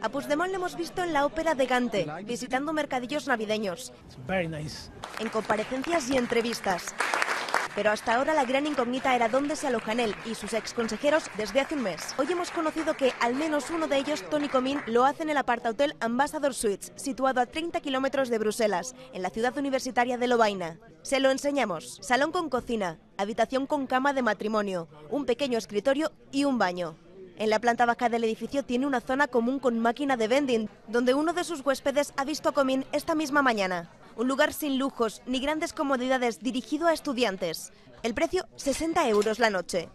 A Puigdemont le hemos visto en la ópera de Gante, visitando mercadillos navideños. En comparecencias y entrevistas. Pero hasta ahora la gran incógnita era dónde se alojan él y sus ex consejeros desde hace un mes. Hoy hemos conocido que al menos uno de ellos, Tony Comín, lo hace en el aparta-hotel Ambassador Suites, situado a 30 kilómetros de Bruselas, en la ciudad universitaria de Lovaina. Se lo enseñamos. Salón con cocina, habitación con cama de matrimonio, un pequeño escritorio y un baño. En la planta baja del edificio tiene una zona común con máquina de vending, donde uno de sus huéspedes ha visto a Comín esta misma mañana. Un lugar sin lujos ni grandes comodidades dirigido a estudiantes. El precio, 60 euros la noche.